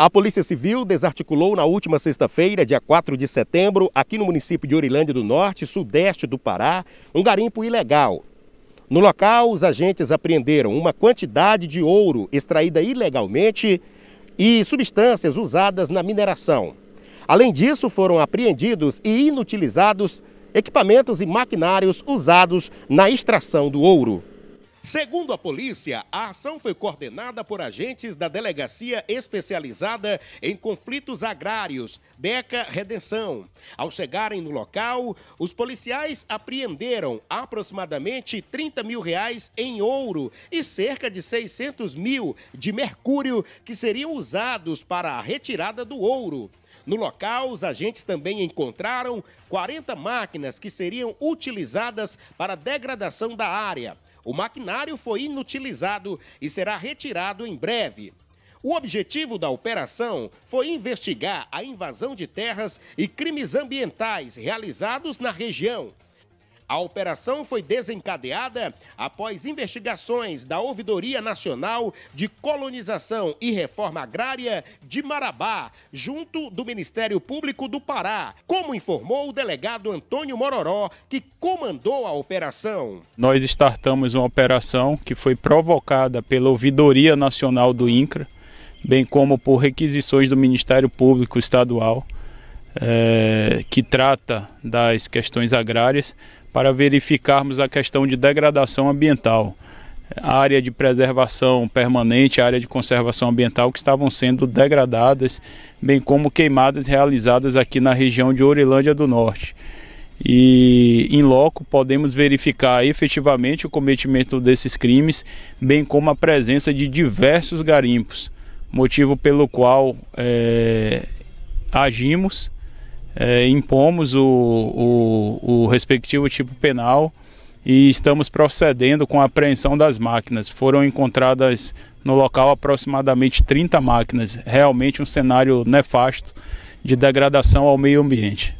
A Polícia Civil desarticulou na última sexta-feira, dia 4 de setembro, aqui no município de Orilândia do Norte, sudeste do Pará, um garimpo ilegal. No local, os agentes apreenderam uma quantidade de ouro extraída ilegalmente e substâncias usadas na mineração. Além disso, foram apreendidos e inutilizados equipamentos e maquinários usados na extração do ouro. Segundo a polícia, a ação foi coordenada por agentes da Delegacia Especializada em Conflitos Agrários, DECA Redenção. Ao chegarem no local, os policiais apreenderam aproximadamente 30 mil reais em ouro e cerca de 600 mil de mercúrio que seriam usados para a retirada do ouro. No local, os agentes também encontraram 40 máquinas que seriam utilizadas para a degradação da área. O maquinário foi inutilizado e será retirado em breve. O objetivo da operação foi investigar a invasão de terras e crimes ambientais realizados na região. A operação foi desencadeada após investigações da Ouvidoria Nacional de Colonização e Reforma Agrária de Marabá, junto do Ministério Público do Pará, como informou o delegado Antônio Mororó, que comandou a operação. Nós startamos uma operação que foi provocada pela Ouvidoria Nacional do INCRA, bem como por requisições do Ministério Público Estadual. É, que trata das questões agrárias, para verificarmos a questão de degradação ambiental, área de preservação permanente, área de conservação ambiental que estavam sendo degradadas, bem como queimadas realizadas aqui na região de Orelândia do Norte. E em loco podemos verificar efetivamente o cometimento desses crimes, bem como a presença de diversos garimpos, motivo pelo qual é, agimos é, impomos o, o, o respectivo tipo penal e estamos procedendo com a apreensão das máquinas. Foram encontradas no local aproximadamente 30 máquinas, realmente um cenário nefasto de degradação ao meio ambiente.